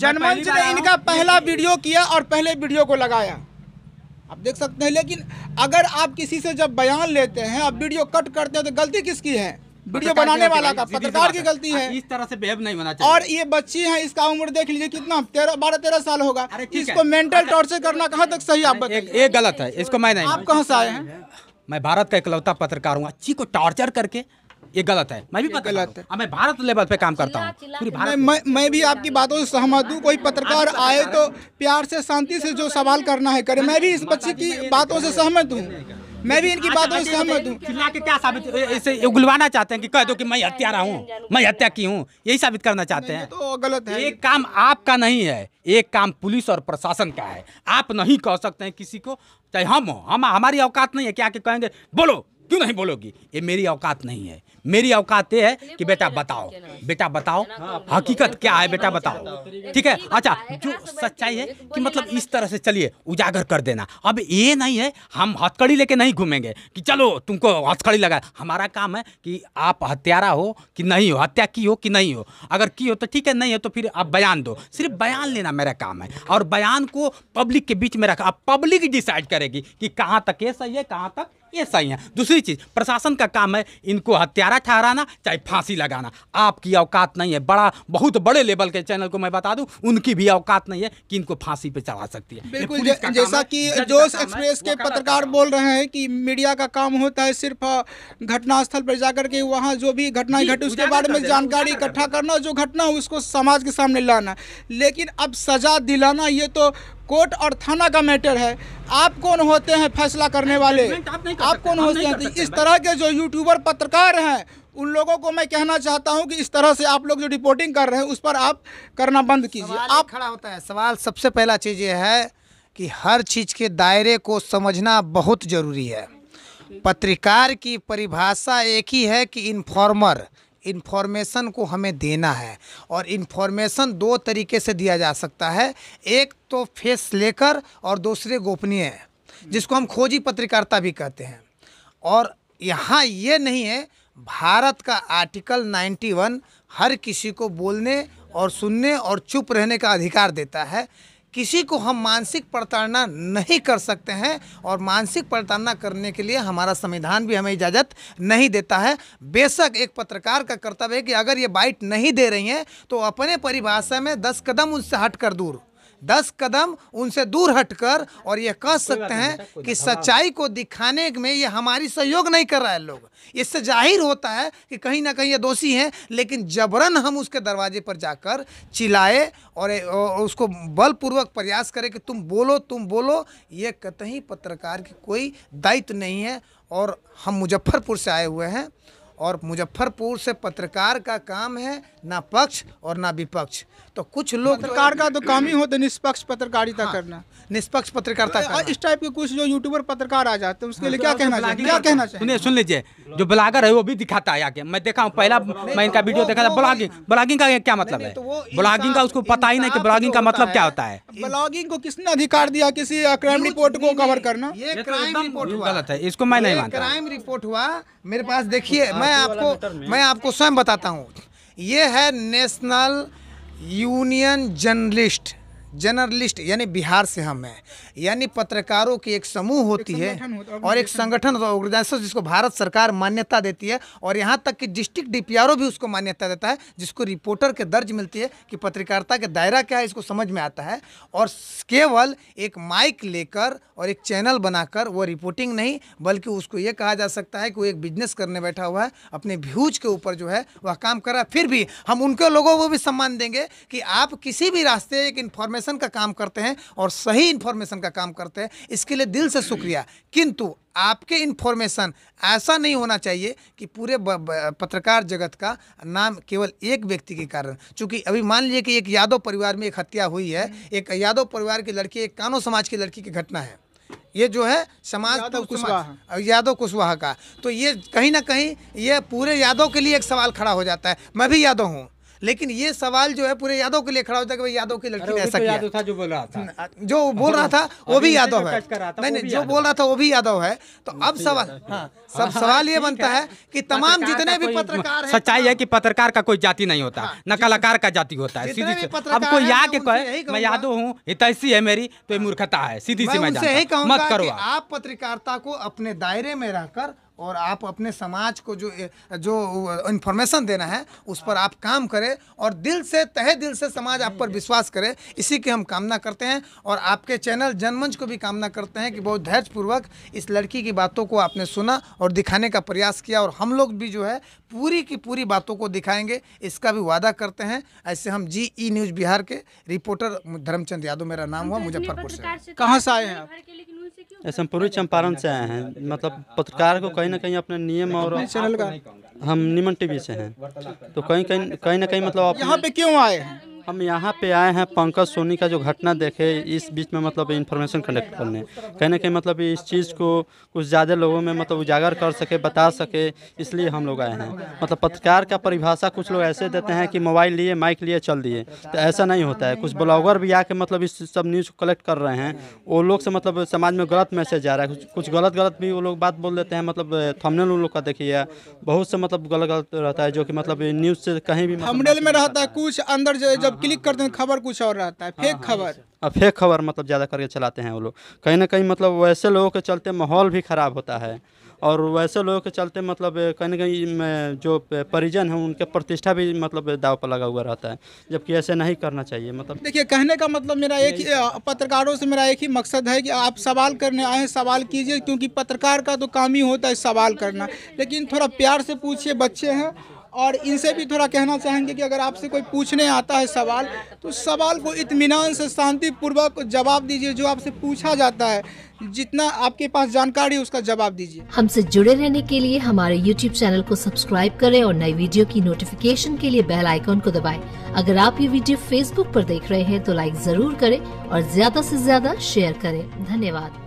जनमंच ने इनका पहला वीडियो किया और पहले वीडियो को लगाया आप देख सकते हैं लेकिन अगर आप किसी से जब बयान लेते हैं अब वीडियो कट करते हैं तो गलती किसकी है वीडियो बनाने वाला का पत्रकार की गलती है हाँ, इस तरह से बिहेव नहीं होना चाहिए और ये बच्ची है इसका उम्र देख लीजिए कितना तेरह बारह तेरह साल होगा इसको मेंटल टॉर्चर करना कहाँ तक सही आप ये गलत है इसको मैं नहीं आप कहाँ से आए हैं मैं भारत का इकलौता पत्रकार हूँ अच्छी को टॉर्चर करके ये गलत है मैं भी गलत है मैं भारत लेवल पे काम करता हूँ मैं मैं भी आपकी बातों से सहमत हूँ कोई पत्रकार आए तो प्यार से शांति से जो सवाल करना है करे मैं भी इस बच्चे की बातों से सहमत हूँ मैं भी इनकी बातों से सहमत हूँ चिल्ला के क्या साबित इसे उगलवाना चाहते हैं कि कह दो कि मैं हत्यारा हूँ मैं हत्या की हूँ यही साबित करना चाहते हैं तो गलत है एक काम आपका नहीं है एक काम पुलिस और प्रशासन का है आप नहीं कह सकते हैं किसी को चाहे हम हो हम हमारी औकात नहीं है क्या कहेंगे बोलो क्यों नहीं बोलोगी ये मेरी औकात नहीं है मेरी औकात ये है कि बेटा बताओ बेटा हाँ, बताओ हाँ, हकीकत तो क्या है बेटा बताओ ठीक है अच्छा जो सच्चाई है कि मतलब इस तरह से चलिए उजागर कर देना अब ये नहीं है हम हथकड़ी लेके नहीं घूमेंगे कि चलो तुमको हथकड़ी लगा हमारा काम है कि आप हत्यारा हो कि नहीं हो हत्या की हो कि नहीं हो अगर की हो तो ठीक है नहीं हो तो फिर आप बयान दो सिर्फ बयान लेना मेरा काम है और बयान को पब्लिक के बीच में रखा पब्लिक डिसाइड करेगी कि कहाँ तक ये सही है कहाँ तक ये सही है दूसरी चीज़ प्रशासन का काम है इनको हत्यारा ठहराना चाहे फांसी लगाना आपकी औकात नहीं है बड़ा बहुत बड़े लेवल के चैनल को मैं बता दूं उनकी भी औकात नहीं है कि इनको फांसी पे चढ़ा सकती है बिल्कुल जैसा कि जोश एक्सप्रेस के पत्रकार बोल रहे हैं कि मीडिया का काम होता है सिर्फ घटनास्थल पर जाकर के वहाँ जो भी घटना घटी उसके बारे में जानकारी इकट्ठा करना जो घटना उसको समाज के सामने लाना लेकिन अब सजा दिलाना ये तो कोर्ट और थाना का मैटर है आप कौन होते हैं फैसला करने वाले आप कौन होते हैं इस तरह के जो यूट्यूबर पत्रकार हैं उन लोगों को मैं कहना चाहता हूं कि इस तरह से आप लोग जो रिपोर्टिंग कर रहे हैं उस पर आप करना बंद कीजिए आप खड़ा होता है सवाल सबसे पहला चीज़ ये है कि हर चीज़ के दायरे को समझना बहुत ज़रूरी है पत्रकार की परिभाषा एक ही है कि इन्फॉर्मर इन्फॉर्मेशन को हमें देना है और इन्फॉर्मेशन दो तरीके से दिया जा सकता है एक तो फेस लेकर और दूसरे गोपनीय जिसको हम खोजी पत्रकारिता भी कहते हैं और यहाँ ये नहीं है भारत का आर्टिकल 91 हर किसी को बोलने और सुनने और चुप रहने का अधिकार देता है किसी को हम मानसिक प्रताड़ना नहीं कर सकते हैं और मानसिक प्रताड़ना करने के लिए हमारा संविधान भी हमें इजाज़त नहीं देता है बेशक एक पत्रकार का कर्तव्य है कि अगर ये बाइट नहीं दे रही हैं तो अपने परिभाषा में दस कदम उनसे हट कर दूर दस कदम उनसे दूर हटकर और ये कह सकते हैं कि सच्चाई को दिखाने में ये हमारी सहयोग नहीं कर रहा है लोग इससे जाहिर होता है कि कहीं ना कहीं ये दोषी हैं लेकिन जबरन हम उसके दरवाजे पर जाकर चिल्लाए और उसको बलपूर्वक प्रयास करें कि तुम बोलो तुम बोलो ये कतई पत्रकार की कोई दायित्व नहीं है और हम मुजफ्फरपुर से आए हुए हैं और मुजफ्फरपुर से पत्रकार का काम है ना पक्ष और ना विपक्ष तो कुछ लोग पत्रकार का तो काम ही होता है निष्पक्ष पत्रकारिता हाँ, करना निष्पक्ष पत्रकारिता करना इस टाइप के कुछ जो यूट्यूबर पत्रकार आ जाते हैं उसके हाँ, लिए तो क्या कहना चाहिए क्या कहना चाहिए सुनिए सुन लीजिए जो ब्लागर है वो भी दिखाता है आके मैं देखा हूँ पहला मैं इनका तो वीडियो देखा था ब्लॉगिंग ब्लॉगिंग का क्या मतलब है ब्लॉगिंग तो का उसको पता ही नहीं की ब्लॉगिंग का मतलब क्या होता है ब्लॉगिंग को किसने अधिकार दिया किसी क्राइम रिपोर्ट को कवर करना ये क्राइम रिपोर्ट गलत है इसको मैं नहीं मानता क्राइम रिपोर्ट हुआ मेरे पास देखिए हाँ। मैं आपको मैं आपको स्वयं बताता हूँ ये है नेशनल यूनियन जर्नलिस्ट जर्नलिस्ट यानी बिहार से हम हैं यानी पत्रकारों की एक समूह होती एक है और एक संगठन ऑर्गेनाइजेशन जिसको भारत सरकार मान्यता देती है और यहाँ तक कि डिस्ट्रिक्ट डीपीआरओ भी उसको मान्यता देता है जिसको रिपोर्टर के दर्ज मिलती है कि पत्रकारिता के दायरा क्या है इसको समझ में आता है और केवल एक माइक लेकर और एक चैनल बनाकर वो रिपोर्टिंग नहीं बल्कि उसको ये कहा जा सकता है कि वो एक बिजनेस करने बैठा हुआ है अपने व्यूज के ऊपर जो है वह काम कर रहा है फिर भी हम उनके लोगों को भी सम्मान देंगे कि आप किसी भी रास्ते एक इन्फॉर्मेशन इन्फॉर्मेशन का काम करते हैं और सही इन्फॉर्मेशन का काम करते हैं इसके लिए दिल से शुक्रिया किंतु आपके इन्फॉर्मेशन ऐसा नहीं होना चाहिए कि पूरे पत्रकार जगत का नाम केवल एक व्यक्ति के कारण चूंकि अभी मान लीजिए कि एक यादव परिवार में एक हत्या हुई है एक यादव परिवार की लड़की एक कानो समाज की लड़की की घटना है ये जो है समाज यादव कुशवाहा यादव कुशवाहा का तो ये कहीं ना कहीं ये पूरे यादव के लिए एक सवाल खड़ा हो जाता है मैं भी यादव हूँ लेकिन ये सवाल जो है पूरे यादव के लिए खड़ा होता है कि भाई यादव की लड़की ने ऐसा तो किया यादव था जो बोल रहा था जो बोल रहा था वो भी यादव है नहीं नहीं जो बोल रहा था वो भी यादव है तो अब तो सवाल हाँ, हाँ, सब हाँ, सवाल ये बनता है कि तमाम जितने भी पत्रकार सच्चाई है कि पत्रकार का कोई जाति नहीं होता न कलाकार का जाति होता है अब कोई या के कहे मैं यादव हूँ हितैषी है मेरी तो मूर्खता है सीधी सी मैं मत करो आप पत्रकारिता को अपने दायरे में रहकर और आप अपने समाज को जो जो इन्फॉर्मेशन देना है उस पर आप काम करें और दिल से तहे दिल से समाज आप पर विश्वास करे इसी की हम कामना करते हैं और आपके चैनल जनमंच को भी कामना करते हैं कि बहुत धैर्यपूर्वक इस लड़की की बातों को आपने सुना और दिखाने का प्रयास किया और हम लोग भी जो है पूरी की पूरी बातों को दिखाएंगे इसका भी वादा करते हैं ऐसे हम जी ई न्यूज़ बिहार के रिपोर्टर धर्मचंद यादव मेरा नाम हुआ मुजफ्फरपुर से कहाँ से आए हैं आप पूर्वी चंपारण से आए हैं मतलब पत्रकार को कहीं ना कहीं अपने नियम और चैनल का हम निमन टीवी से हैं तो कहीं कहीं कहीं ना कहीं मतलब यहाँ पे क्यों आए हैं हम यहाँ पे आए हैं पंकज सोनी का जो घटना देखे इस बीच में मतलब इन्फॉर्मेशन कलेक्ट करने कहने के मतलब इस चीज़ को कुछ ज़्यादा लोगों में मतलब उजागर कर सके बता सके इसलिए हम लोग आए हैं मतलब पत्रकार का परिभाषा कुछ लोग ऐसे देते हैं कि मोबाइल लिए माइक लिए चल दिए तो ऐसा नहीं होता है कुछ ब्लॉगर भी आके मतलब इस सब न्यूज़ को कलेक्ट कर रहे हैं वो लोग से मतलब समाज में गलत मैसेज आ रहा है कुछ गलत गलत भी वो लोग बात बोल देते हैं मतलब थंबनेल उन लोग का देखिए बहुत से मतलब गलत गलत रहता है जो कि मतलब न्यूज़ से कहीं भी मतलब में रहता है कुछ अंदर जब जब क्लिक करते हैं खबर कुछ और रहता है हाँ, फेक हाँ, खबर अब फेक खबर मतलब ज़्यादा करके चलाते हैं वो लोग कहीं ना कहीं मतलब वैसे लोगों के चलते माहौल भी ख़राब होता है और वैसे लोगों के चलते मतलब कहीं ना कहीं जो परिजन हैं उनके प्रतिष्ठा भी मतलब दाव पर लगा हुआ रहता है जबकि ऐसे नहीं करना चाहिए मतलब देखिए कहने का मतलब मेरा एक ही पत्रकारों से मेरा एक ही मकसद है कि आप सवाल करने आए सवाल कीजिए क्योंकि पत्रकार का तो काम ही होता है सवाल करना लेकिन थोड़ा प्यार से पूछिए बच्चे हैं और इनसे भी थोड़ा कहना चाहेंगे कि अगर आपसे कोई पूछने आता है सवाल तो सवाल को इतमान से शांतिपूर्वक जवाब दीजिए जो आपसे पूछा जाता है जितना आपके पास जानकारी उसका जवाब दीजिए हमसे जुड़े रहने के लिए हमारे YouTube चैनल को सब्सक्राइब करें और नई वीडियो की नोटिफिकेशन के लिए बेल आइकॉन को दबाएं। अगर आप ये वीडियो Facebook पर देख रहे हैं तो लाइक जरूर करें और ज्यादा से ज्यादा शेयर करें धन्यवाद